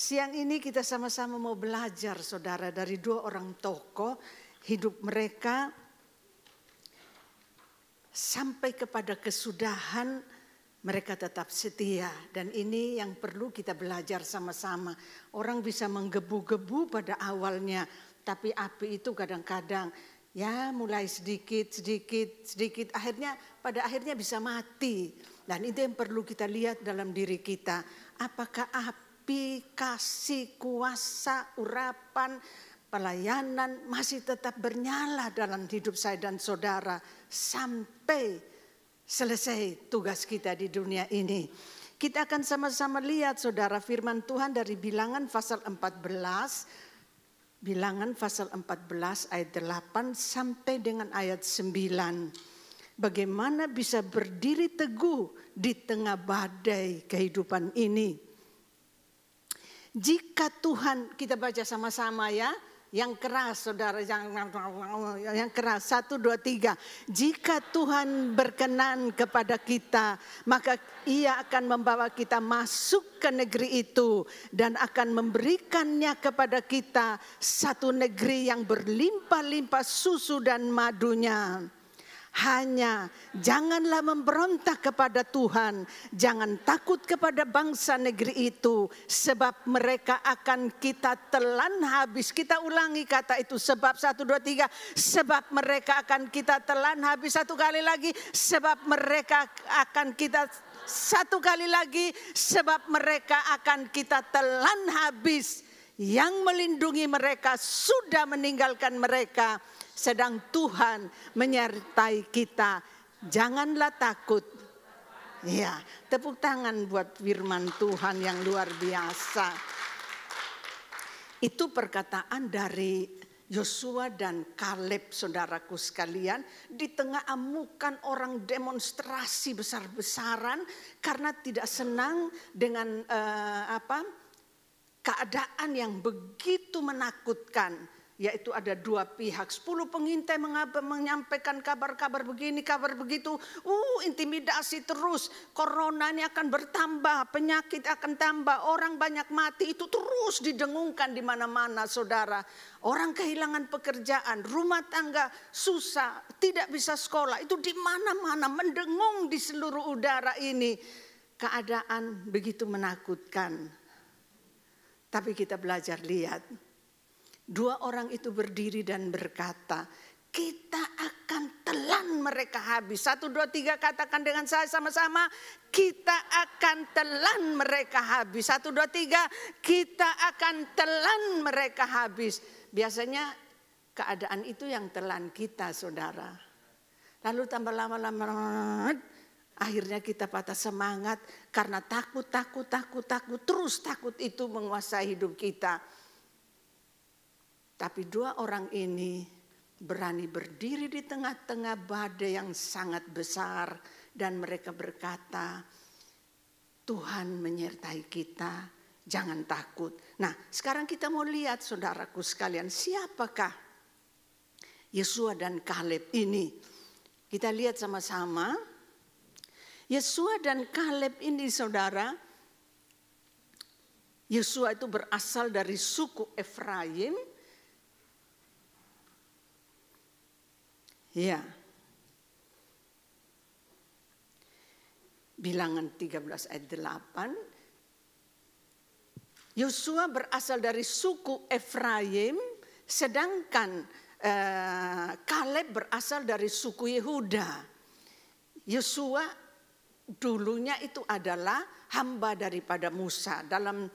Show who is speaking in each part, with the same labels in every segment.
Speaker 1: Siang ini kita sama-sama mau belajar saudara dari dua orang tokoh hidup mereka sampai kepada kesudahan mereka tetap setia dan ini yang perlu kita belajar sama-sama. Orang bisa menggebu-gebu pada awalnya tapi api itu kadang-kadang ya mulai sedikit, sedikit, sedikit akhirnya pada akhirnya bisa mati. Dan itu yang perlu kita lihat dalam diri kita. Apakah api tapi kasih kuasa urapan pelayanan masih tetap bernyala dalam hidup saya dan saudara sampai selesai tugas kita di dunia ini. Kita akan sama-sama lihat saudara firman Tuhan dari bilangan pasal 14 Bilangan pasal 14 ayat 8 sampai dengan ayat 9. Bagaimana bisa berdiri teguh di tengah badai kehidupan ini? Jika Tuhan kita baca sama-sama ya, yang keras saudara, yang, yang keras, satu, dua, tiga. Jika Tuhan berkenan kepada kita, maka ia akan membawa kita masuk ke negeri itu. Dan akan memberikannya kepada kita satu negeri yang berlimpah-limpah susu dan madunya. Hanya janganlah memberontak kepada Tuhan, jangan takut kepada bangsa negeri itu, sebab mereka akan kita telan habis. Kita ulangi kata itu, sebab satu dua tiga, sebab mereka akan kita telan habis satu kali lagi, sebab mereka akan kita satu kali lagi, sebab mereka akan kita telan habis. Yang melindungi mereka sudah meninggalkan mereka sedang Tuhan menyertai kita. Janganlah takut. Ya, tepuk tangan buat firman Tuhan yang luar biasa. Itu perkataan dari Yosua dan Kaleb saudaraku sekalian di tengah amukan orang demonstrasi besar-besaran karena tidak senang dengan eh, apa keadaan yang begitu menakutkan yaitu ada dua pihak. Sepuluh pengintai menyampaikan kabar-kabar begini, kabar begitu. Uh, intimidasi terus. Corona ini akan bertambah, penyakit akan tambah, orang banyak mati. Itu terus didengungkan di mana-mana saudara. Orang kehilangan pekerjaan, rumah tangga susah, tidak bisa sekolah. Itu di mana-mana mendengung di seluruh udara ini. Keadaan begitu menakutkan. Tapi kita belajar lihat Dua orang itu berdiri dan berkata, kita akan telan mereka habis. Satu, dua, tiga katakan dengan saya sama-sama. Kita akan telan mereka habis. Satu, dua, tiga. Kita akan telan mereka habis. Biasanya keadaan itu yang telan kita saudara. Lalu tambah lama-lama akhirnya kita patah semangat karena takut, takut, takut, takut. Terus takut itu menguasai hidup kita tapi dua orang ini berani berdiri di tengah-tengah badai yang sangat besar dan mereka berkata, Tuhan menyertai kita, jangan takut. Nah, sekarang kita mau lihat saudaraku sekalian, siapakah Yesua dan Kaleb ini? Kita lihat sama-sama. Yesua dan Kaleb ini saudara, Yesua itu berasal dari suku Efraim, Ya. Bilangan 13 ayat 8. Yosua berasal dari suku Efraim sedangkan eh, Kaleb berasal dari suku Yehuda. Yosua dulunya itu adalah hamba daripada Musa. Dalam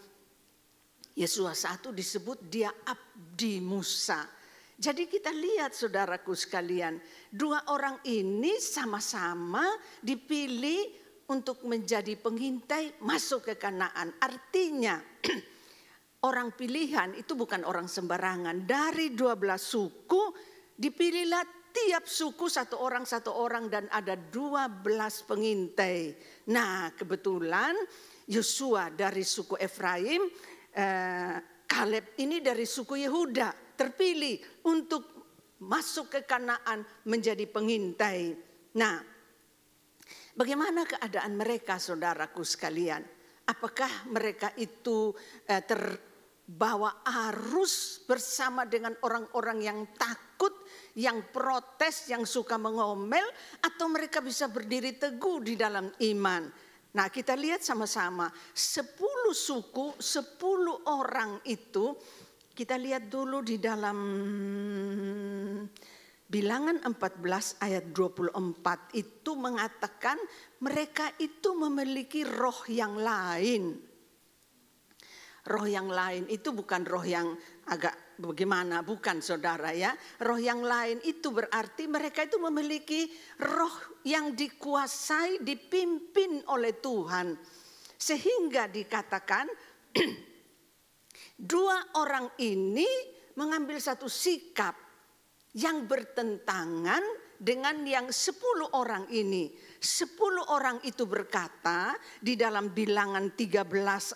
Speaker 1: Yesua satu disebut dia abdi Musa jadi kita lihat saudaraku sekalian, dua orang ini sama-sama dipilih untuk menjadi pengintai masuk ke Kanaan. Artinya orang pilihan itu bukan orang sembarangan. Dari dua belas suku dipilihlah tiap suku satu orang satu orang dan ada dua belas pengintai. Nah, kebetulan Yosua dari suku Efraim, eh, Kaleb ini dari suku Yehuda terpilih untuk masuk ke Kanaan menjadi pengintai. Nah, bagaimana keadaan mereka saudaraku sekalian? Apakah mereka itu eh, terbawa arus bersama dengan orang-orang yang takut, yang protes, yang suka mengomel atau mereka bisa berdiri teguh di dalam iman? Nah kita lihat sama-sama, sepuluh suku, sepuluh orang itu kita lihat dulu di dalam bilangan 14 ayat 24 itu mengatakan mereka itu memiliki roh yang lain. Roh yang lain itu bukan roh yang agak bagaimana, bukan saudara ya. Roh yang lain itu berarti mereka itu memiliki roh yang dikuasai, dipimpin oleh Tuhan. Sehingga dikatakan Dua orang ini mengambil satu sikap yang bertentangan dengan yang sepuluh orang ini. Sepuluh orang itu berkata di dalam bilangan 13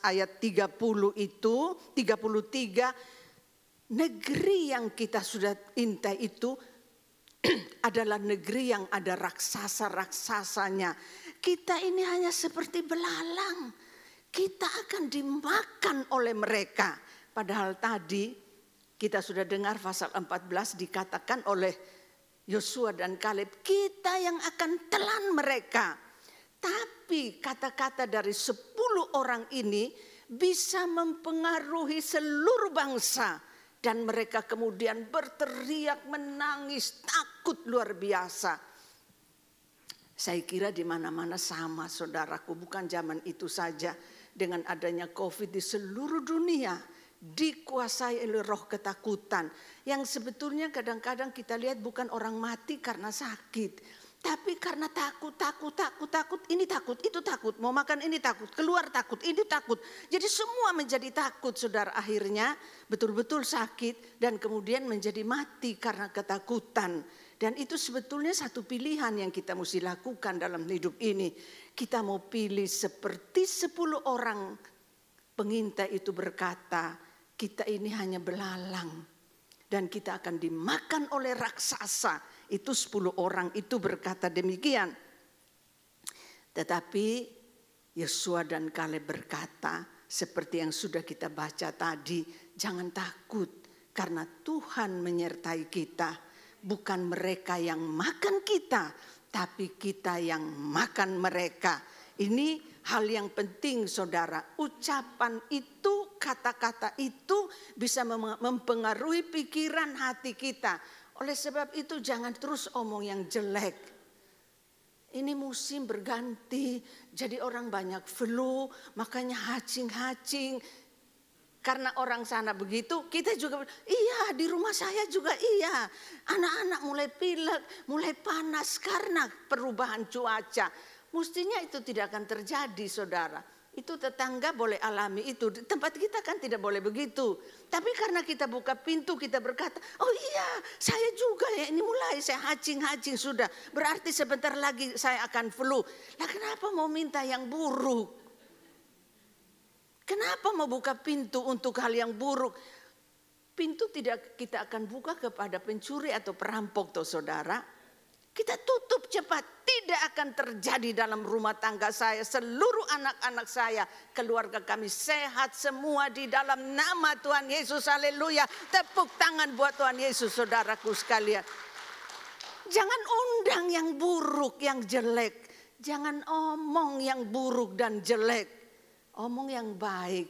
Speaker 1: ayat 30 itu, 33, negeri yang kita sudah intai itu adalah negeri yang ada raksasa-raksasanya. Kita ini hanya seperti belalang. Kita akan dimakan oleh mereka. Padahal tadi kita sudah dengar pasal 14 dikatakan oleh Yosua dan Kaleb, kita yang akan telan mereka. Tapi kata-kata dari 10 orang ini bisa mempengaruhi seluruh bangsa dan mereka kemudian berteriak menangis takut luar biasa. Saya kira di mana-mana sama saudaraku, bukan zaman itu saja dengan adanya Covid di seluruh dunia dikuasai oleh roh ketakutan. Yang sebetulnya kadang-kadang kita lihat bukan orang mati karena sakit. Tapi karena takut, takut, takut, takut, ini takut, itu takut, mau makan ini takut, keluar takut, ini takut. Jadi semua menjadi takut saudara akhirnya betul-betul sakit dan kemudian menjadi mati karena ketakutan. Dan itu sebetulnya satu pilihan yang kita mesti lakukan dalam hidup ini. Kita mau pilih seperti sepuluh orang pengintai itu berkata, kita ini hanya belalang dan kita akan dimakan oleh raksasa. Itu 10 orang itu berkata demikian. Tetapi Yesus dan Kaleb berkata seperti yang sudah kita baca tadi, jangan takut karena Tuhan menyertai kita. Bukan mereka yang makan kita, tapi kita yang makan mereka. Ini Hal yang penting saudara, ucapan itu, kata-kata itu bisa mempengaruhi pikiran hati kita. Oleh sebab itu jangan terus omong yang jelek. Ini musim berganti, jadi orang banyak flu, makanya hacing-hacing. Karena orang sana begitu, kita juga iya di rumah saya juga iya. Anak-anak mulai pilek, mulai panas karena perubahan cuaca Mestinya itu tidak akan terjadi saudara. Itu tetangga boleh alami itu. tempat kita kan tidak boleh begitu. Tapi karena kita buka pintu kita berkata, oh iya saya juga ya ini mulai saya hacing-hacing sudah. Berarti sebentar lagi saya akan flu. Nah, kenapa mau minta yang buruk? Kenapa mau buka pintu untuk hal yang buruk? Pintu tidak kita akan buka kepada pencuri atau perampok toh saudara. Kita tutup cepat tidak akan terjadi dalam rumah tangga saya. Seluruh anak-anak saya, keluarga kami sehat semua di dalam nama Tuhan Yesus. Haleluya. Tepuk tangan buat Tuhan Yesus saudaraku sekalian. Jangan undang yang buruk, yang jelek. Jangan omong yang buruk dan jelek. Omong yang baik.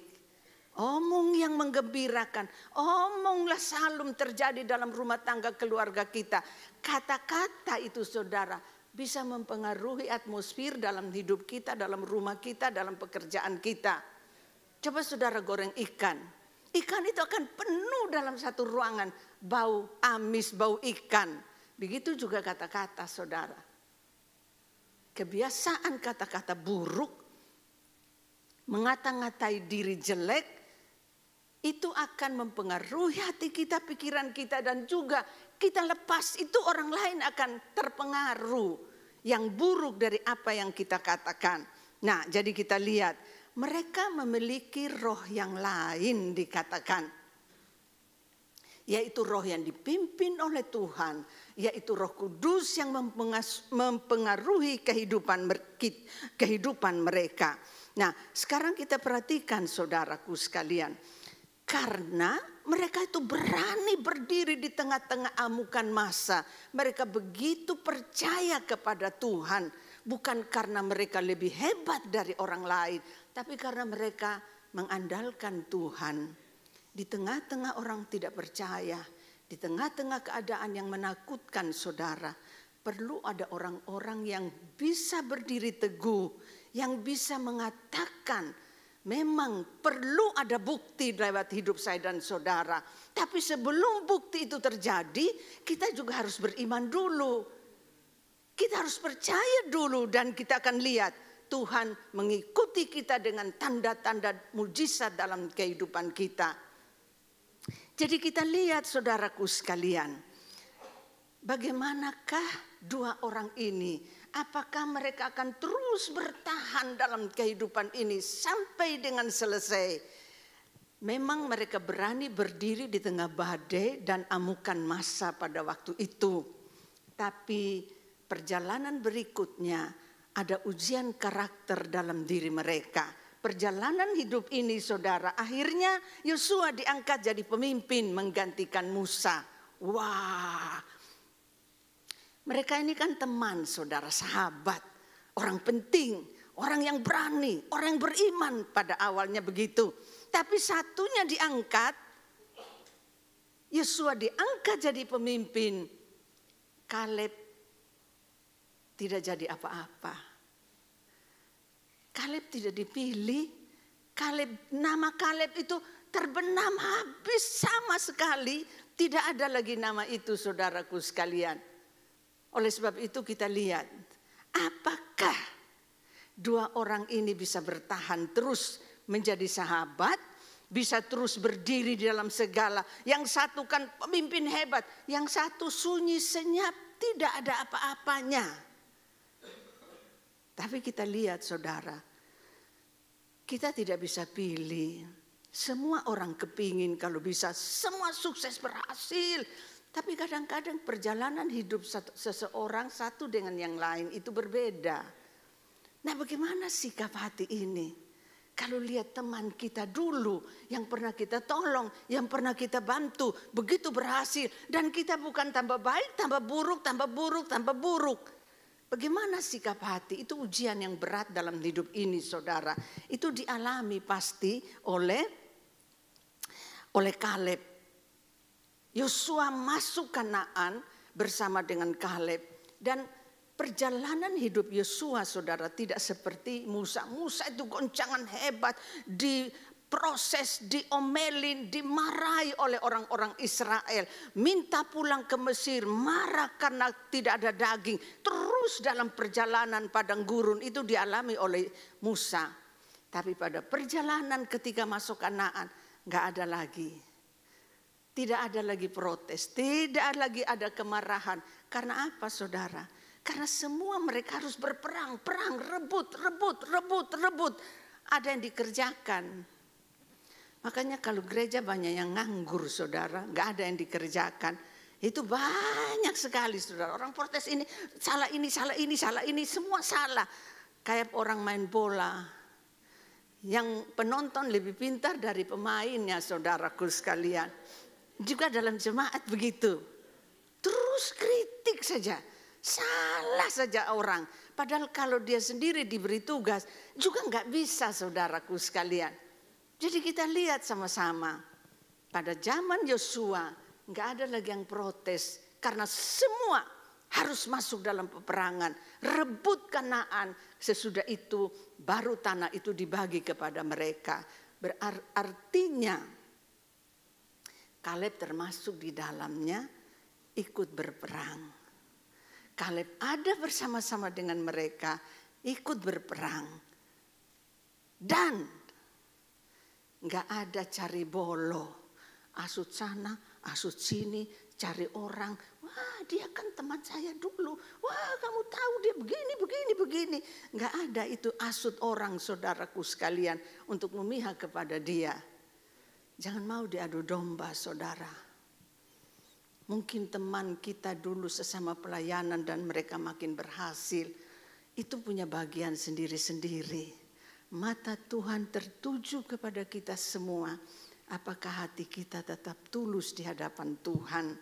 Speaker 1: Omong yang menggembirakan. Omonglah salum terjadi dalam rumah tangga keluarga kita. Kata-kata itu saudara bisa mempengaruhi atmosfer dalam hidup kita, dalam rumah kita, dalam pekerjaan kita. Coba saudara goreng ikan. Ikan itu akan penuh dalam satu ruangan. Bau amis, bau ikan. Begitu juga kata-kata saudara. Kebiasaan kata-kata buruk, mengata-ngatai diri jelek, itu akan mempengaruhi hati kita, pikiran kita, dan juga kita lepas itu orang lain akan terpengaruh yang buruk dari apa yang kita katakan. Nah, jadi kita lihat mereka memiliki roh yang lain dikatakan yaitu roh yang dipimpin oleh Tuhan, yaitu roh kudus yang mempengaruhi kehidupan kehidupan mereka. Nah, sekarang kita perhatikan saudaraku sekalian. Karena mereka itu berani berdiri di tengah-tengah amukan masa, Mereka begitu percaya kepada Tuhan, bukan karena mereka lebih hebat dari orang lain, tapi karena mereka mengandalkan Tuhan. Di tengah-tengah orang tidak percaya, di tengah-tengah keadaan yang menakutkan saudara, perlu ada orang-orang yang bisa berdiri teguh, yang bisa mengatakan Memang perlu ada bukti lewat hidup saya dan saudara. Tapi sebelum bukti itu terjadi, kita juga harus beriman dulu. Kita harus percaya dulu dan kita akan lihat Tuhan mengikuti kita dengan tanda-tanda mujizat dalam kehidupan kita. Jadi kita lihat saudaraku sekalian, bagaimanakah dua orang ini Apakah mereka akan terus bertahan dalam kehidupan ini sampai dengan selesai? Memang mereka berani berdiri di tengah badai dan amukan masa pada waktu itu. Tapi perjalanan berikutnya ada ujian karakter dalam diri mereka. Perjalanan hidup ini saudara akhirnya Yosua diangkat jadi pemimpin menggantikan Musa. Wah mereka ini kan teman, saudara, sahabat, orang penting, orang yang berani, orang yang beriman pada awalnya begitu. Tapi satunya diangkat, Yesua diangkat jadi pemimpin. Kaleb tidak jadi apa-apa. Kaleb tidak dipilih. Kaleb nama Kaleb itu terbenam habis sama sekali. Tidak ada lagi nama itu saudaraku sekalian. Oleh sebab itu kita lihat apakah dua orang ini bisa bertahan terus menjadi sahabat, bisa terus berdiri di dalam segala. Yang satu kan pemimpin hebat, yang satu sunyi senyap, tidak ada apa-apanya. Tapi kita lihat saudara, kita tidak bisa pilih. Semua orang kepingin kalau bisa semua sukses berhasil. Tapi kadang-kadang perjalanan hidup seseorang satu dengan yang lain itu berbeda. Nah, bagaimana sikap hati ini? Kalau lihat teman kita dulu yang pernah kita tolong, yang pernah kita bantu, begitu berhasil dan kita bukan tambah baik, tambah buruk, tambah buruk, tambah buruk. Bagaimana sikap hati? Itu ujian yang berat dalam hidup ini, Saudara. Itu dialami pasti oleh oleh Kaleb Yosua masuk Kanaan bersama dengan Kaleb dan perjalanan hidup Yosua saudara tidak seperti Musa. Musa itu goncangan hebat di proses diomelin, dimarahi oleh orang-orang Israel. Minta pulang ke Mesir, marah karena tidak ada daging. Terus dalam perjalanan padang gurun itu dialami oleh Musa. Tapi pada perjalanan ketika masuk Kanaan, nggak ada lagi tidak ada lagi protes, tidak ada lagi ada kemarahan. Karena apa saudara? Karena semua mereka harus berperang, perang, rebut, rebut, rebut, rebut. Ada yang dikerjakan. Makanya kalau gereja banyak yang nganggur saudara, gak ada yang dikerjakan. Itu banyak sekali saudara. Orang protes ini, salah ini, salah ini, salah ini, semua salah. Kayak orang main bola, yang penonton lebih pintar dari pemainnya saudaraku sekalian juga dalam jemaat begitu. Terus kritik saja, salah saja orang. Padahal kalau dia sendiri diberi tugas juga nggak bisa saudaraku sekalian. Jadi kita lihat sama-sama. Pada zaman Yosua nggak ada lagi yang protes karena semua harus masuk dalam peperangan, rebut kenaan Sesudah itu baru tanah itu dibagi kepada mereka. Berartinya Kaleb termasuk di dalamnya ikut berperang. Kaleb ada bersama-sama dengan mereka ikut berperang. Dan nggak ada cari bolo. Asut sana, asut sini, cari orang. Wah dia kan teman saya dulu. Wah kamu tahu dia begini, begini, begini. Nggak ada itu asut orang saudaraku sekalian untuk memihak kepada dia. Jangan mau diadu domba saudara. Mungkin teman kita dulu sesama pelayanan dan mereka makin berhasil. Itu punya bagian sendiri-sendiri. Mata Tuhan tertuju kepada kita semua. Apakah hati kita tetap tulus di hadapan Tuhan?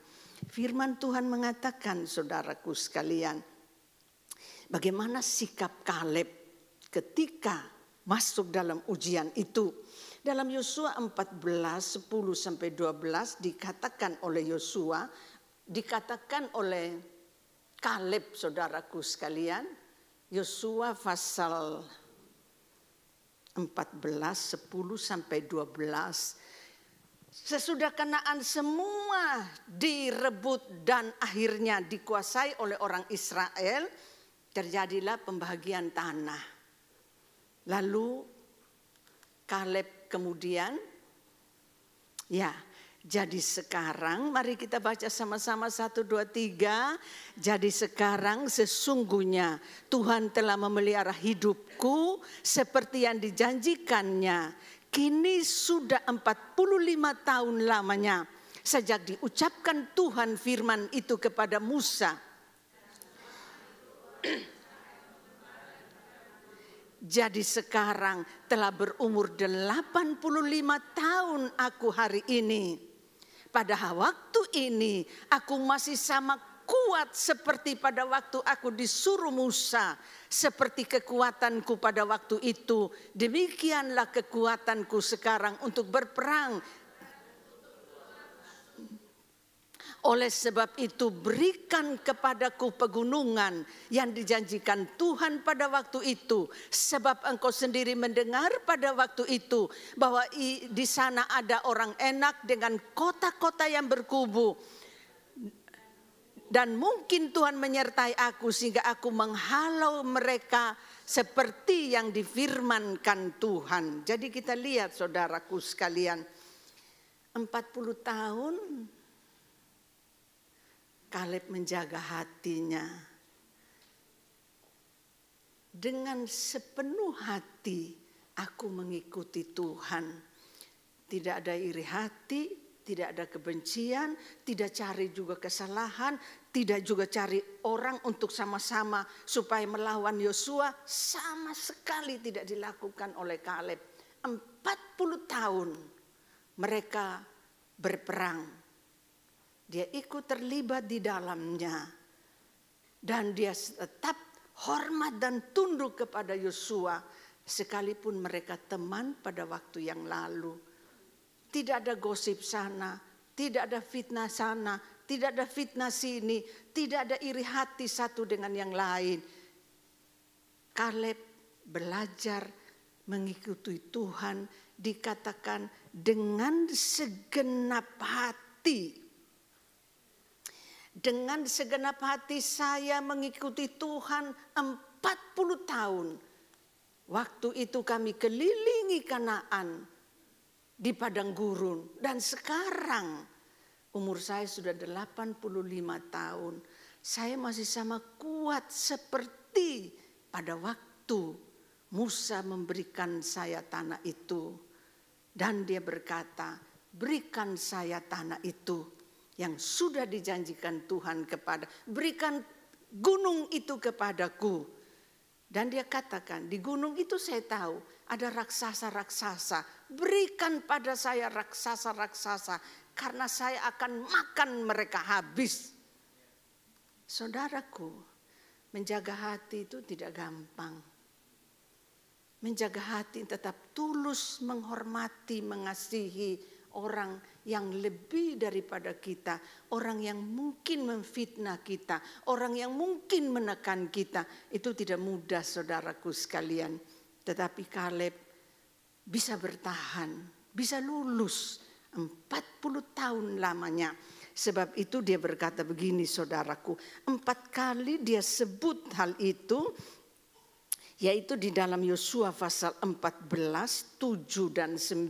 Speaker 1: Firman Tuhan mengatakan, saudaraku sekalian, bagaimana sikap Kaleb ketika masuk dalam ujian itu. Dalam Yosua 14, 10 sampai 12 dikatakan oleh Yosua, dikatakan oleh Kaleb saudaraku sekalian, Yosua pasal 14, 10 sampai 12. Sesudah kenaan semua direbut dan akhirnya dikuasai oleh orang Israel, terjadilah pembagian tanah. Lalu Kaleb kemudian. Ya, jadi sekarang mari kita baca sama-sama satu dua tiga. Jadi sekarang sesungguhnya Tuhan telah memelihara hidupku seperti yang dijanjikannya. Kini sudah 45 tahun lamanya sejak diucapkan Tuhan firman itu kepada Musa. Jadi sekarang telah berumur 85 tahun aku hari ini. Padahal waktu ini aku masih sama kuat seperti pada waktu aku disuruh Musa, seperti kekuatanku pada waktu itu. Demikianlah kekuatanku sekarang untuk berperang Oleh sebab itu berikan kepadaku pegunungan yang dijanjikan Tuhan pada waktu itu. Sebab engkau sendiri mendengar pada waktu itu bahwa di sana ada orang enak dengan kota-kota yang berkubu. Dan mungkin Tuhan menyertai aku sehingga aku menghalau mereka seperti yang difirmankan Tuhan. Jadi kita lihat saudaraku sekalian. 40 tahun Kaleb menjaga hatinya dengan sepenuh hati aku mengikuti Tuhan. Tidak ada iri hati, tidak ada kebencian, tidak cari juga kesalahan, tidak juga cari orang untuk sama-sama supaya melawan Yosua. Sama sekali tidak dilakukan oleh Kaleb. 40 tahun mereka berperang dia ikut terlibat di dalamnya. Dan dia tetap hormat dan tunduk kepada Yosua sekalipun mereka teman pada waktu yang lalu. Tidak ada gosip sana, tidak ada fitnah sana, tidak ada fitnah sini, tidak ada iri hati satu dengan yang lain. Kaleb belajar mengikuti Tuhan dikatakan dengan segenap hati dengan segenap hati saya mengikuti Tuhan 40 tahun. Waktu itu kami kelilingi Kanaan di padang gurun dan sekarang umur saya sudah 85 tahun. Saya masih sama kuat seperti pada waktu Musa memberikan saya tanah itu dan dia berkata, "Berikan saya tanah itu." yang sudah dijanjikan Tuhan kepada. Berikan gunung itu kepadaku. Dan dia katakan, di gunung itu saya tahu ada raksasa-raksasa. Berikan pada saya raksasa-raksasa karena saya akan makan mereka habis. Saudaraku, menjaga hati itu tidak gampang. Menjaga hati tetap tulus menghormati, mengasihi, orang yang lebih daripada kita, orang yang mungkin memfitnah kita, orang yang mungkin menekan kita. Itu tidak mudah saudaraku sekalian. Tetapi Kaleb bisa bertahan, bisa lulus 40 tahun lamanya. Sebab itu dia berkata begini saudaraku, empat kali dia sebut hal itu yaitu di dalam Yosua pasal 14, 7 dan 9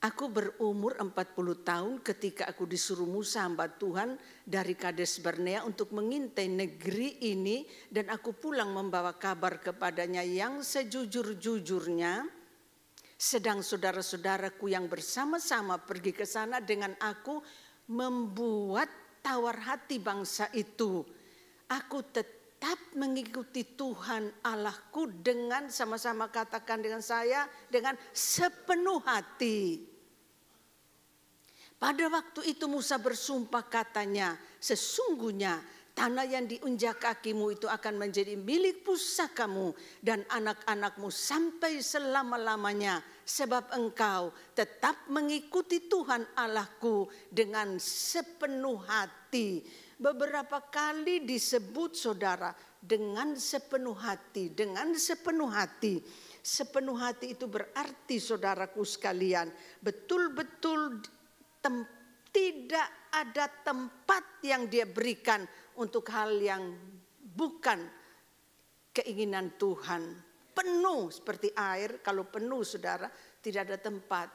Speaker 1: Aku berumur 40 tahun ketika aku disuruh Musa hamba Tuhan dari Kades Barnea untuk mengintai negeri ini dan aku pulang membawa kabar kepadanya yang sejujur-jujurnya sedang saudara-saudaraku yang bersama-sama pergi ke sana dengan aku membuat tawar hati bangsa itu. Aku tetap tetap mengikuti Tuhan Allahku dengan sama-sama katakan dengan saya dengan sepenuh hati. Pada waktu itu Musa bersumpah katanya, sesungguhnya tanah yang diunjak kakimu itu akan menjadi milik pusakamu dan anak-anakmu sampai selama-lamanya sebab engkau tetap mengikuti Tuhan Allahku dengan sepenuh hati beberapa kali disebut saudara dengan sepenuh hati, dengan sepenuh hati. Sepenuh hati itu berarti saudaraku sekalian, betul-betul tidak ada tempat yang dia berikan untuk hal yang bukan keinginan Tuhan. Penuh seperti air, kalau penuh saudara tidak ada tempat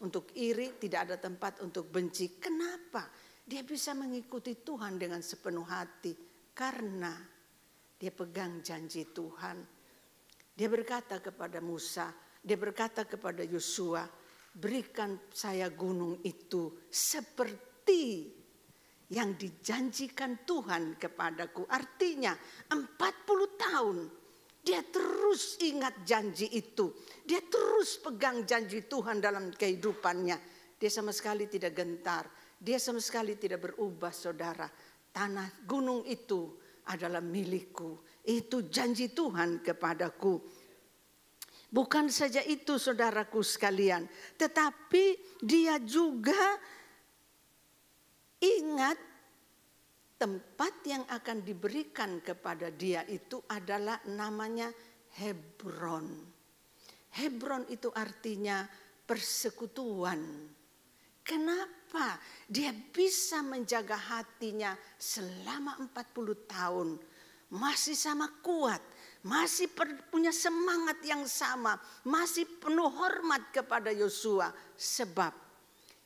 Speaker 1: untuk iri, tidak ada tempat untuk benci. Kenapa? Dia bisa mengikuti Tuhan dengan sepenuh hati karena dia pegang janji Tuhan. Dia berkata kepada Musa, dia berkata kepada Yosua, "Berikan saya gunung itu seperti yang dijanjikan Tuhan kepadaku." Artinya 40 tahun dia terus ingat janji itu. Dia terus pegang janji Tuhan dalam kehidupannya. Dia sama sekali tidak gentar. Dia sama sekali tidak berubah saudara. Tanah gunung itu adalah milikku. Itu janji Tuhan kepadaku. Bukan saja itu saudaraku sekalian, tetapi dia juga ingat tempat yang akan diberikan kepada dia itu adalah namanya Hebron. Hebron itu artinya persekutuan. Kenapa dia bisa menjaga hatinya selama 40 tahun masih sama kuat, masih punya semangat yang sama, masih penuh hormat kepada Yosua sebab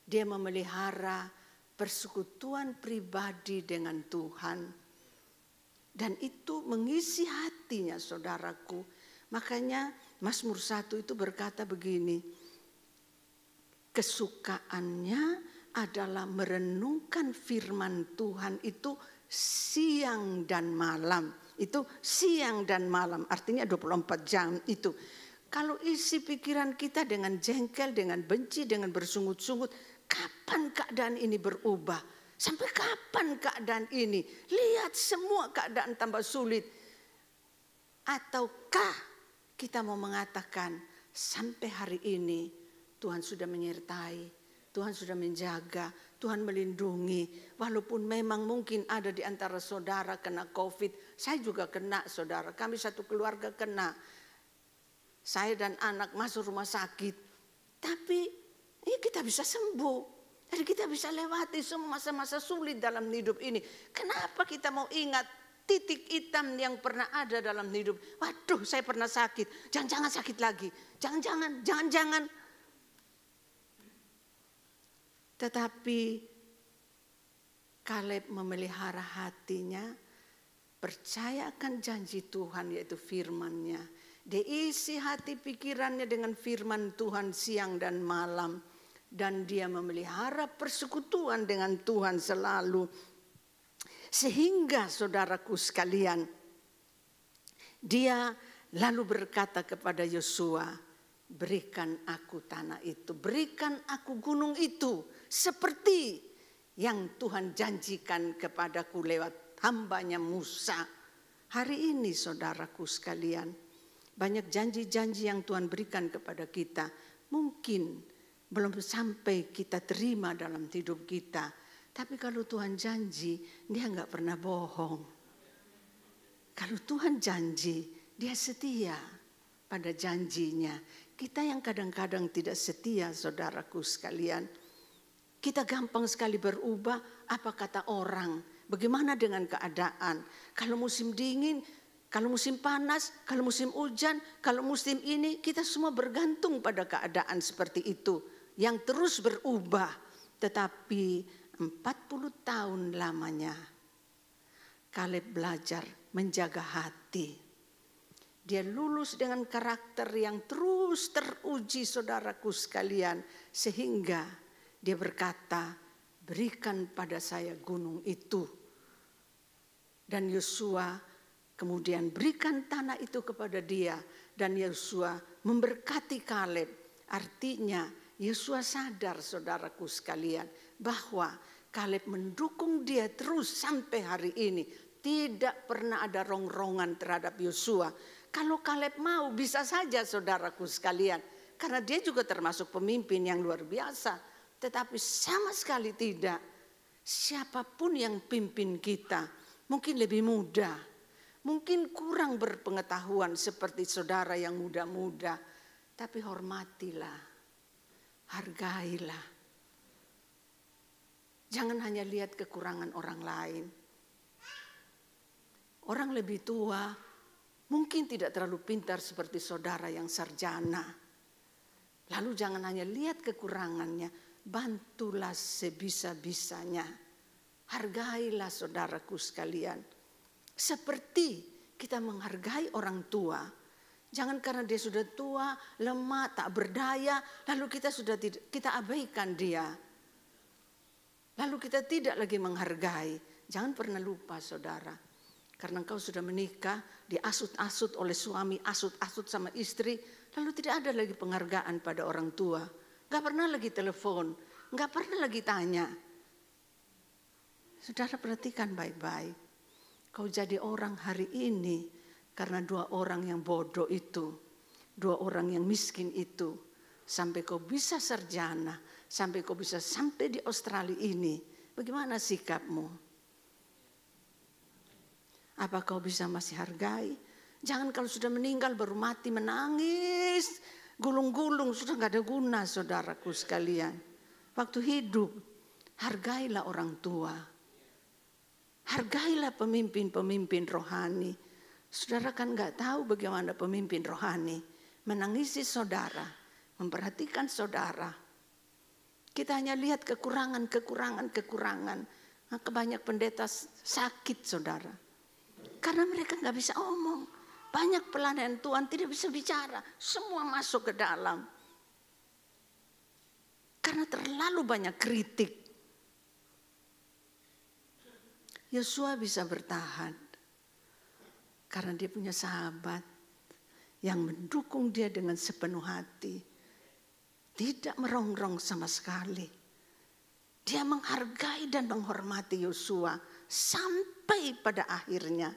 Speaker 1: dia memelihara persekutuan pribadi dengan Tuhan dan itu mengisi hatinya saudaraku. Makanya Mazmur 1 itu berkata begini, kesukaannya adalah merenungkan firman Tuhan itu siang dan malam. Itu siang dan malam artinya 24 jam itu. Kalau isi pikiran kita dengan jengkel, dengan benci, dengan bersungut-sungut, kapan keadaan ini berubah? Sampai kapan keadaan ini? Lihat semua keadaan tambah sulit. Ataukah kita mau mengatakan sampai hari ini Tuhan sudah menyertai. Tuhan sudah menjaga, Tuhan melindungi. Walaupun memang mungkin ada di antara saudara kena COVID, saya juga kena saudara. Kami satu keluarga kena. Saya dan anak masuk rumah sakit. Tapi ini ya kita bisa sembuh. Jadi kita bisa lewati semua masa-masa sulit dalam hidup ini. Kenapa kita mau ingat titik hitam yang pernah ada dalam hidup? Waduh, saya pernah sakit. Jangan-jangan sakit lagi. Jangan-jangan, jangan-jangan tetapi Kaleb memelihara hatinya, percayakan janji Tuhan yaitu firmannya. Dia isi hati pikirannya dengan firman Tuhan siang dan malam. Dan dia memelihara persekutuan dengan Tuhan selalu. Sehingga saudaraku sekalian, dia lalu berkata kepada Yosua, Berikan aku tanah itu, berikan aku gunung itu seperti yang Tuhan janjikan kepadaku lewat hambanya Musa. Hari ini saudaraku sekalian, banyak janji-janji yang Tuhan berikan kepada kita. Mungkin belum sampai kita terima dalam hidup kita. Tapi kalau Tuhan janji, dia nggak pernah bohong. Kalau Tuhan janji, dia setia pada janjinya. Kita yang kadang-kadang tidak setia saudaraku sekalian. Kita gampang sekali berubah apa kata orang. Bagaimana dengan keadaan. Kalau musim dingin, kalau musim panas, kalau musim hujan, kalau musim ini. Kita semua bergantung pada keadaan seperti itu. Yang terus berubah. Tetapi 40 tahun lamanya Kaleb belajar menjaga hati dia lulus dengan karakter yang terus teruji saudaraku sekalian. Sehingga dia berkata, berikan pada saya gunung itu. Dan Yosua kemudian berikan tanah itu kepada dia. Dan Yosua memberkati Kaleb. Artinya Yosua sadar saudaraku sekalian bahwa Kaleb mendukung dia terus sampai hari ini. Tidak pernah ada rongrongan terhadap Yosua kalau Kaleb mau bisa saja saudaraku sekalian. Karena dia juga termasuk pemimpin yang luar biasa. Tetapi sama sekali tidak. Siapapun yang pimpin kita mungkin lebih muda. Mungkin kurang berpengetahuan seperti saudara yang muda-muda. Tapi hormatilah. Hargailah. Jangan hanya lihat kekurangan orang lain. Orang lebih tua Mungkin tidak terlalu pintar seperti saudara yang sarjana. Lalu jangan hanya lihat kekurangannya, bantulah sebisa-bisanya. Hargailah saudaraku sekalian. Seperti kita menghargai orang tua. Jangan karena dia sudah tua, lemah, tak berdaya, lalu kita sudah tidak, kita abaikan dia. Lalu kita tidak lagi menghargai. Jangan pernah lupa saudara, karena engkau sudah menikah, diasut-asut oleh suami, asut-asut sama istri, lalu tidak ada lagi penghargaan pada orang tua. Gak pernah lagi telepon, gak pernah lagi tanya. Saudara perhatikan baik-baik. Kau jadi orang hari ini karena dua orang yang bodoh itu, dua orang yang miskin itu, sampai kau bisa sarjana, sampai kau bisa sampai di Australia ini. Bagaimana sikapmu? Apa kau bisa masih hargai? Jangan kalau sudah meninggal baru mati menangis. Gulung-gulung sudah gak ada guna saudaraku sekalian. Waktu hidup hargailah orang tua. Hargailah pemimpin-pemimpin rohani. Saudara kan gak tahu bagaimana pemimpin rohani menangisi saudara, memperhatikan saudara. Kita hanya lihat kekurangan, kekurangan, kekurangan. Maka pendeta sakit saudara karena mereka nggak bisa omong. Banyak pelayanan Tuhan tidak bisa bicara. Semua masuk ke dalam. Karena terlalu banyak kritik. Yosua bisa bertahan. Karena dia punya sahabat yang mendukung dia dengan sepenuh hati. Tidak merongrong sama sekali. Dia menghargai dan menghormati Yosua sampai pada akhirnya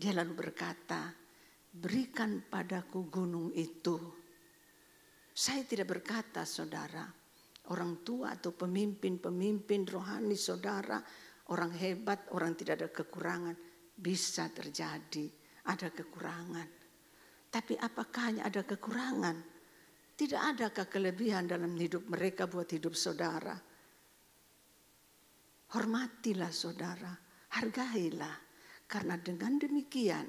Speaker 1: dia lalu berkata, berikan padaku gunung itu. Saya tidak berkata saudara, orang tua atau pemimpin-pemimpin rohani saudara, orang hebat, orang tidak ada kekurangan. Bisa terjadi, ada kekurangan. Tapi apakah hanya ada kekurangan? Tidak adakah kelebihan dalam hidup mereka buat hidup saudara? Hormatilah saudara, hargailah karena dengan demikian,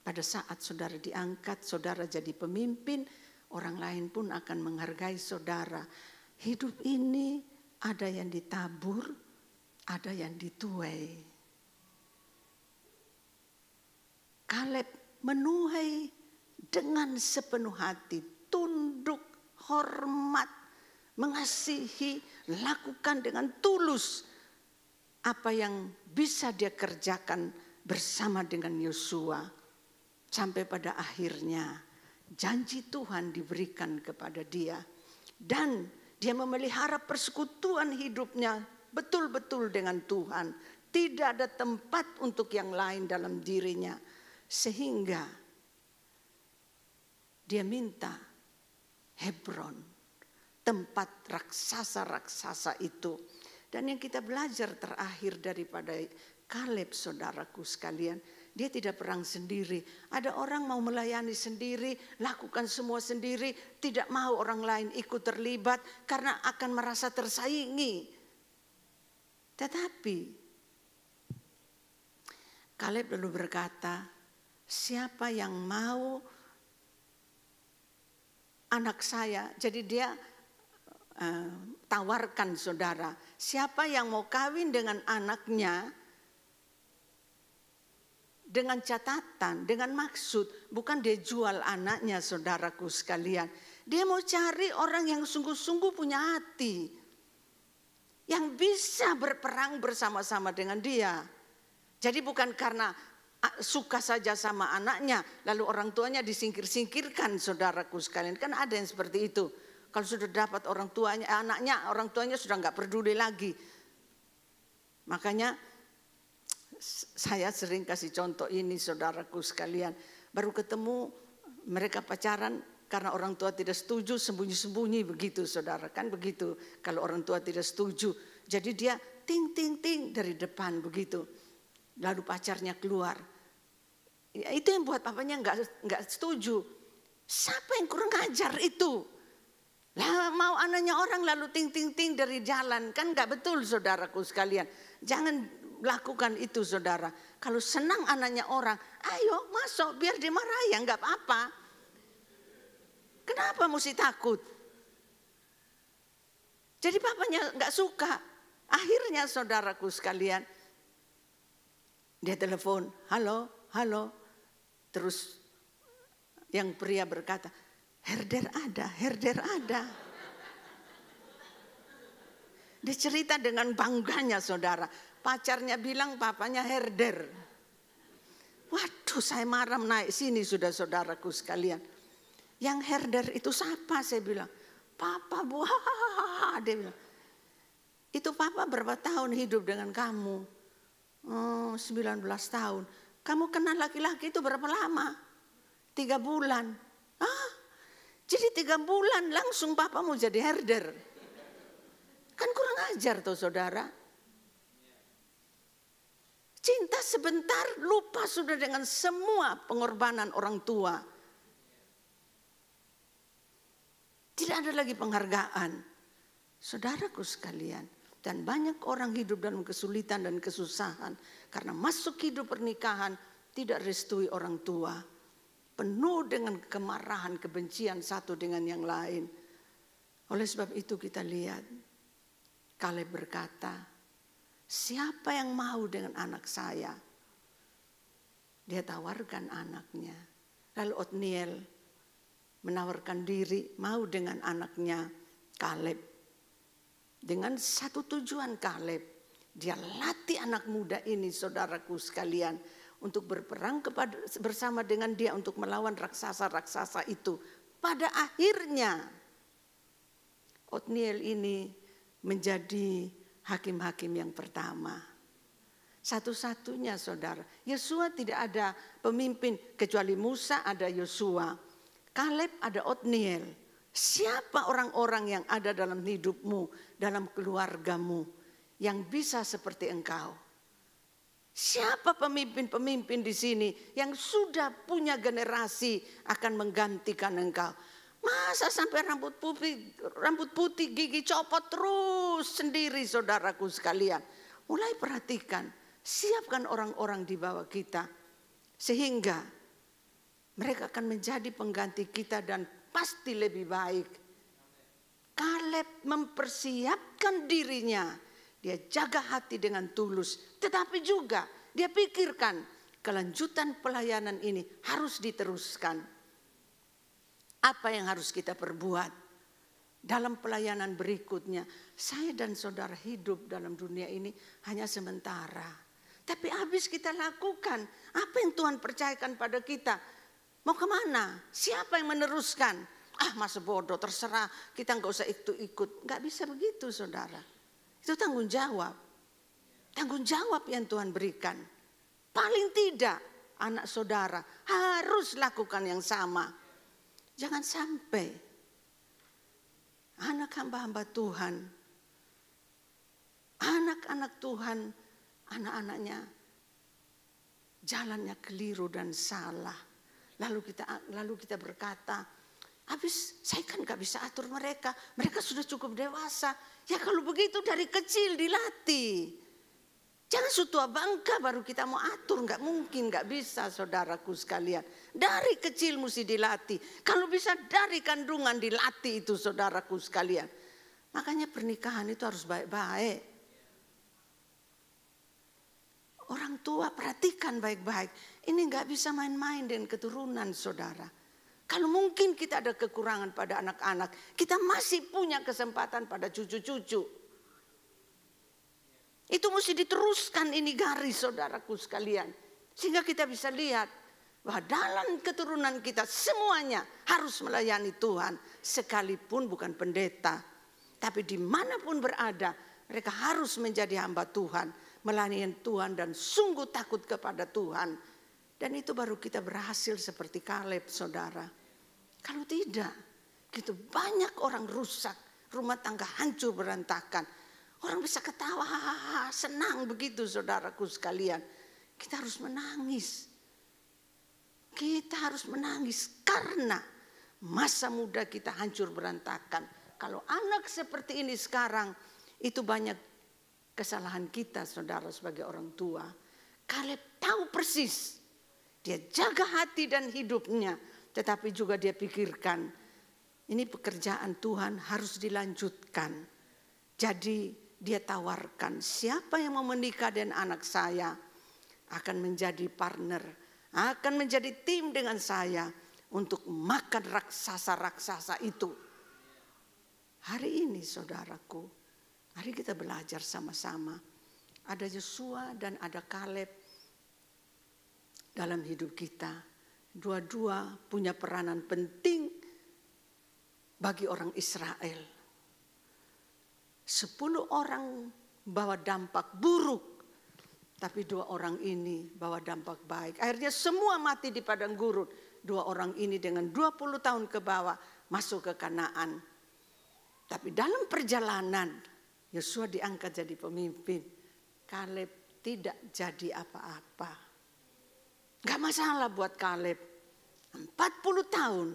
Speaker 1: pada saat saudara diangkat, saudara jadi pemimpin, orang lain pun akan menghargai saudara. Hidup ini ada yang ditabur, ada yang dituai. Kaleb menuai dengan sepenuh hati, tunduk, hormat, mengasihi, lakukan dengan tulus apa yang bisa dia kerjakan bersama dengan Yosua sampai pada akhirnya janji Tuhan diberikan kepada dia dan dia memelihara persekutuan hidupnya betul-betul dengan Tuhan tidak ada tempat untuk yang lain dalam dirinya sehingga dia minta Hebron tempat raksasa-raksasa itu dan yang kita belajar terakhir daripada Kaleb saudaraku sekalian, dia tidak perang sendiri. Ada orang mau melayani sendiri, lakukan semua sendiri, tidak mau orang lain ikut terlibat karena akan merasa tersaingi. Tetapi Kaleb lalu berkata, siapa yang mau anak saya, jadi dia uh, tawarkan saudara, siapa yang mau kawin dengan anaknya, dengan catatan, dengan maksud, bukan dia jual anaknya saudaraku sekalian. Dia mau cari orang yang sungguh-sungguh punya hati. Yang bisa berperang bersama-sama dengan dia. Jadi bukan karena suka saja sama anaknya, lalu orang tuanya disingkir-singkirkan saudaraku sekalian. Kan ada yang seperti itu. Kalau sudah dapat orang tuanya, eh, anaknya, orang tuanya sudah nggak peduli lagi. Makanya saya sering kasih contoh ini saudaraku sekalian. Baru ketemu mereka pacaran karena orang tua tidak setuju sembunyi-sembunyi begitu saudara kan begitu. Kalau orang tua tidak setuju jadi dia ting ting ting dari depan begitu. Lalu pacarnya keluar. Ya, itu yang buat papanya nggak nggak setuju. Siapa yang kurang ajar itu? Lah mau anaknya orang lalu ting ting ting dari jalan kan nggak betul saudaraku sekalian. Jangan lakukan itu saudara. Kalau senang anaknya orang, ayo masuk biar dimarahi ya nggak apa-apa. Kenapa mesti takut? Jadi papanya nggak suka. Akhirnya saudaraku sekalian, dia telepon, halo, halo. Terus yang pria berkata, herder ada, herder ada. Dia cerita dengan bangganya saudara. Pacarnya bilang papanya herder. Waduh saya marah naik sini sudah saudaraku sekalian. Yang herder itu siapa saya bilang. Papa buah dia bilang. Itu papa berapa tahun hidup dengan kamu? Oh, 19 tahun. Kamu kenal laki-laki itu berapa lama? Tiga bulan. Ah, jadi tiga bulan langsung papa mau jadi herder. Kan kurang ajar tuh saudara. Cinta sebentar lupa sudah dengan semua pengorbanan orang tua. Tidak ada lagi penghargaan. Saudaraku sekalian, dan banyak orang hidup dalam kesulitan dan kesusahan karena masuk hidup pernikahan tidak restui orang tua. Penuh dengan kemarahan, kebencian satu dengan yang lain. Oleh sebab itu kita lihat Kaleb berkata, Siapa yang mau dengan anak saya? Dia tawarkan anaknya. Lalu Otniel menawarkan diri mau dengan anaknya Kaleb. Dengan satu tujuan Kaleb. Dia latih anak muda ini saudaraku sekalian untuk berperang kepada bersama dengan dia untuk melawan raksasa-raksasa itu. Pada akhirnya Otniel ini menjadi hakim-hakim yang pertama. Satu-satunya saudara, Yosua tidak ada pemimpin kecuali Musa ada Yosua. Kaleb ada Otniel. Siapa orang-orang yang ada dalam hidupmu, dalam keluargamu yang bisa seperti engkau? Siapa pemimpin-pemimpin di sini yang sudah punya generasi akan menggantikan engkau? Masa sampai rambut putih, rambut putih gigi copot terus sendiri saudaraku sekalian. Mulai perhatikan, siapkan orang-orang di bawah kita. Sehingga mereka akan menjadi pengganti kita dan pasti lebih baik. Kaleb mempersiapkan dirinya. Dia jaga hati dengan tulus. Tetapi juga dia pikirkan kelanjutan pelayanan ini harus diteruskan apa yang harus kita perbuat? Dalam pelayanan berikutnya, saya dan saudara hidup dalam dunia ini hanya sementara. Tapi habis kita lakukan, apa yang Tuhan percayakan pada kita? Mau kemana? Siapa yang meneruskan? Ah masa bodoh, terserah. Kita nggak usah itu ikut. Nggak bisa begitu saudara. Itu tanggung jawab. Tanggung jawab yang Tuhan berikan. Paling tidak anak saudara harus lakukan yang sama. Jangan sampai anak hamba-hamba Tuhan, anak-anak Tuhan, anak-anaknya jalannya keliru dan salah. Lalu kita lalu kita berkata, habis saya kan gak bisa atur mereka, mereka sudah cukup dewasa. Ya kalau begitu dari kecil dilatih. Jangan setua bangka baru kita mau atur, nggak mungkin, nggak bisa saudaraku sekalian. Dari kecil mesti dilatih. Kalau bisa dari kandungan dilatih itu saudaraku sekalian. Makanya pernikahan itu harus baik-baik. Orang tua perhatikan baik-baik. Ini nggak bisa main-main dengan keturunan saudara. Kalau mungkin kita ada kekurangan pada anak-anak, kita masih punya kesempatan pada cucu-cucu. Itu mesti diteruskan ini garis saudaraku sekalian. Sehingga kita bisa lihat bahwa dalam keturunan kita semuanya harus melayani Tuhan sekalipun bukan pendeta. Tapi dimanapun berada mereka harus menjadi hamba Tuhan. Melayani Tuhan dan sungguh takut kepada Tuhan. Dan itu baru kita berhasil seperti Kaleb saudara. Kalau tidak gitu banyak orang rusak. Rumah tangga hancur berantakan. Orang bisa ketawa senang begitu saudaraku sekalian. Kita harus menangis kita harus menangis karena masa muda kita hancur berantakan. Kalau anak seperti ini sekarang itu banyak kesalahan kita saudara sebagai orang tua. Kaleb tahu persis. Dia jaga hati dan hidupnya. Tetapi juga dia pikirkan ini pekerjaan Tuhan harus dilanjutkan. Jadi dia tawarkan siapa yang mau menikah dan anak saya akan menjadi partner akan menjadi tim dengan saya untuk makan raksasa-raksasa itu. Hari ini saudaraku, hari kita belajar sama-sama. Ada Yosua dan ada Kaleb dalam hidup kita. Dua-dua punya peranan penting bagi orang Israel. Sepuluh orang bawa dampak buruk tapi dua orang ini bawa dampak baik. Akhirnya semua mati di padang gurun. Dua orang ini dengan 20 tahun ke bawah masuk ke kanaan. Tapi dalam perjalanan Yosua diangkat jadi pemimpin. Kaleb tidak jadi apa-apa. Gak masalah buat Kaleb. 40 tahun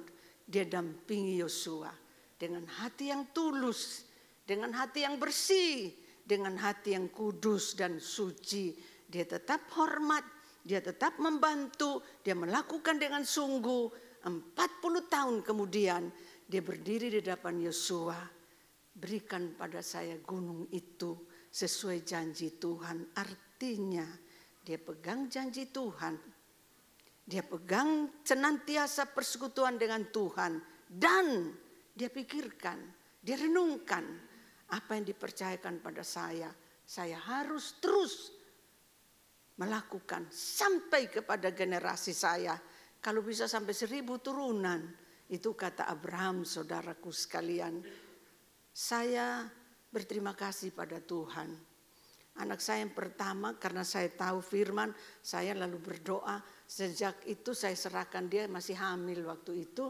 Speaker 1: dia dampingi Yosua dengan hati yang tulus, dengan hati yang bersih, dengan hati yang kudus dan suci dia tetap hormat, dia tetap membantu, dia melakukan dengan sungguh. 40 tahun kemudian dia berdiri di depan Yosua. Berikan pada saya gunung itu sesuai janji Tuhan. Artinya dia pegang janji Tuhan. Dia pegang senantiasa persekutuan dengan Tuhan. Dan dia pikirkan, dia renungkan apa yang dipercayakan pada saya. Saya harus terus melakukan sampai kepada generasi saya. Kalau bisa sampai seribu turunan. Itu kata Abraham saudaraku sekalian. Saya berterima kasih pada Tuhan. Anak saya yang pertama karena saya tahu firman, saya lalu berdoa. Sejak itu saya serahkan dia masih hamil waktu itu.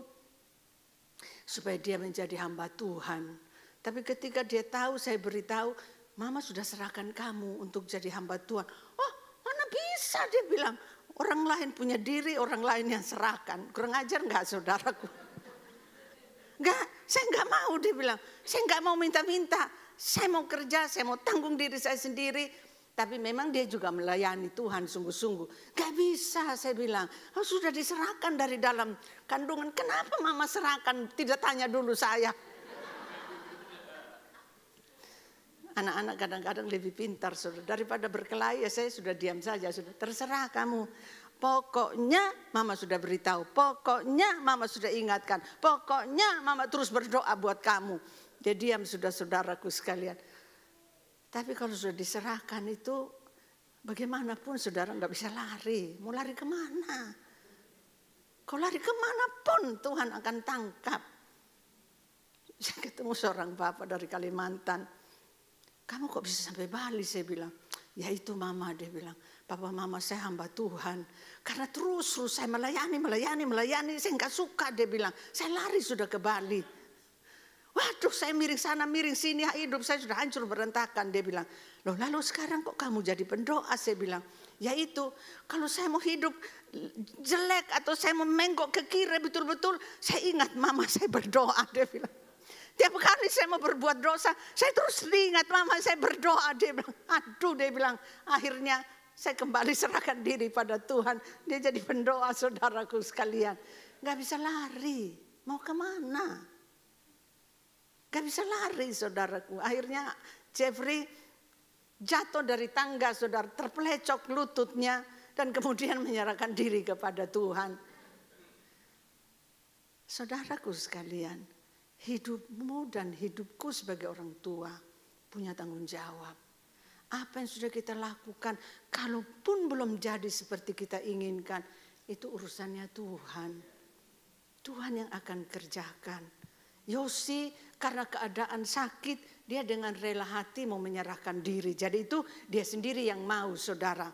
Speaker 1: Supaya dia menjadi hamba Tuhan. Tapi ketika dia tahu saya beritahu, mama sudah serahkan kamu untuk jadi hamba Tuhan. Oh bisa dia bilang, orang lain punya diri, orang lain yang serahkan. Kurang ajar nggak saudaraku? Nggak, saya nggak mau dia bilang. Saya nggak mau minta-minta. Saya mau kerja, saya mau tanggung diri saya sendiri. Tapi memang dia juga melayani Tuhan sungguh-sungguh. Gak bisa saya bilang. Oh, sudah diserahkan dari dalam kandungan. Kenapa mama serahkan? Tidak tanya dulu saya. anak-anak kadang-kadang lebih pintar sudah daripada berkelahi ya saya sudah diam saja sudah terserah kamu Pokoknya mama sudah beritahu, pokoknya mama sudah ingatkan, pokoknya mama terus berdoa buat kamu. Dia ya diam sudah saudaraku sekalian. Tapi kalau sudah diserahkan itu bagaimanapun saudara nggak bisa lari. Mau lari kemana? kau lari kemana pun Tuhan akan tangkap. Saya ketemu seorang bapak dari Kalimantan kamu kok bisa sampai Bali? Saya bilang, ya itu mama. Dia bilang, papa mama saya hamba Tuhan. Karena terus terus saya melayani, melayani, melayani. Saya nggak suka dia bilang, saya lari sudah ke Bali. Waduh saya miring sana, miring sini, ya, hidup saya sudah hancur berantakan. Dia bilang, loh lalu sekarang kok kamu jadi pendoa? Saya bilang, ya itu kalau saya mau hidup jelek atau saya mau menggok ke kiri betul-betul. Saya ingat mama saya berdoa, dia bilang. Tiap kali saya mau berbuat dosa, saya terus ingat mama saya berdoa. Dia bilang, aduh dia bilang, akhirnya saya kembali serahkan diri pada Tuhan. Dia jadi pendoa saudaraku sekalian. Gak bisa lari, mau kemana? Gak bisa lari saudaraku. Akhirnya Jeffrey jatuh dari tangga saudara, terpelecok lututnya. Dan kemudian menyerahkan diri kepada Tuhan. Saudaraku sekalian, hidupmu dan hidupku sebagai orang tua punya tanggung jawab. Apa yang sudah kita lakukan, kalaupun belum jadi seperti kita inginkan, itu urusannya Tuhan. Tuhan yang akan kerjakan. Yosi karena keadaan sakit, dia dengan rela hati mau menyerahkan diri. Jadi itu dia sendiri yang mau saudara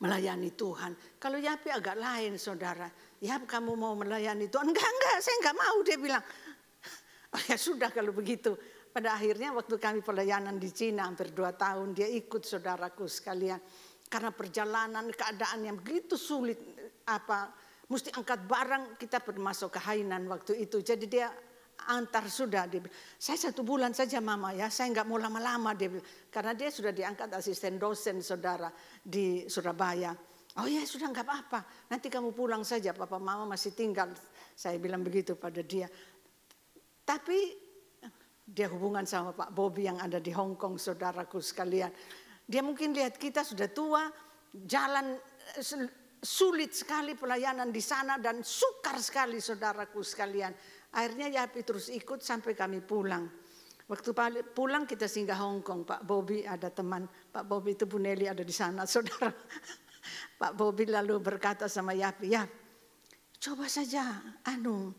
Speaker 1: melayani Tuhan. Kalau Yapi agak lain saudara. Ya kamu mau melayani Tuhan? Enggak, enggak saya enggak mau dia bilang. Oh ya sudah kalau begitu. Pada akhirnya waktu kami pelayanan di Cina hampir dua tahun dia ikut saudaraku sekalian. Karena perjalanan keadaan yang begitu sulit apa mesti angkat barang kita masuk ke Hainan waktu itu. Jadi dia antar sudah. Dia saya satu bulan saja mama ya, saya nggak mau lama-lama. Dia karena dia sudah diangkat asisten dosen saudara di Surabaya. Oh ya sudah nggak apa-apa, nanti kamu pulang saja, papa mama masih tinggal. Saya bilang begitu pada dia. Tapi dia hubungan sama Pak Bobby yang ada di Hong Kong, saudaraku sekalian. Dia mungkin lihat kita sudah tua, jalan eh, sulit sekali pelayanan di sana dan sukar sekali saudaraku sekalian. Akhirnya Yapi terus ikut sampai kami pulang. Waktu pulang kita singgah Hong Kong, Pak Bobby ada teman, Pak Bobby itu Bu Nelly ada di sana, saudara. Pak Bobby lalu berkata sama Yapi, ya coba saja, anu,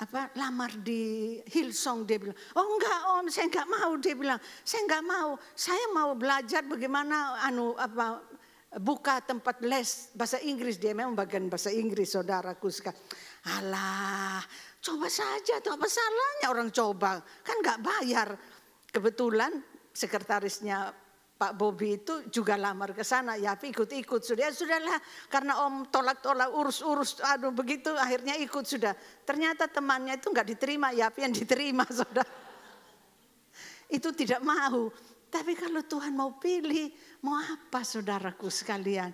Speaker 1: apa lamar di Hillsong dia bilang oh enggak om saya enggak mau dia bilang saya enggak mau saya mau belajar bagaimana anu apa buka tempat les bahasa Inggris dia memang bagian bahasa Inggris saudaraku sekarang alah Coba saja, tuh apa salahnya orang coba? Kan nggak bayar. Kebetulan sekretarisnya Pak Bobi itu juga lamar ke sana, ya ikut-ikut. Sudah, ya, sudahlah karena om tolak-tolak urus-urus, aduh begitu akhirnya ikut sudah. Ternyata temannya itu nggak diterima, ya yang diterima sudah. Itu tidak mau. Tapi kalau Tuhan mau pilih, mau apa saudaraku sekalian?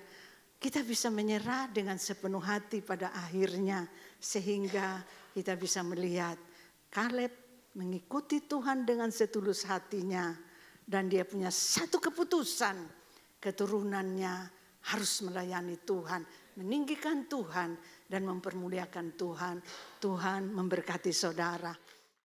Speaker 1: Kita bisa menyerah dengan sepenuh hati pada akhirnya. Sehingga kita bisa melihat Kaleb mengikuti Tuhan dengan setulus hatinya dan dia punya satu keputusan keturunannya harus melayani Tuhan, meninggikan Tuhan dan mempermuliakan Tuhan. Tuhan memberkati saudara.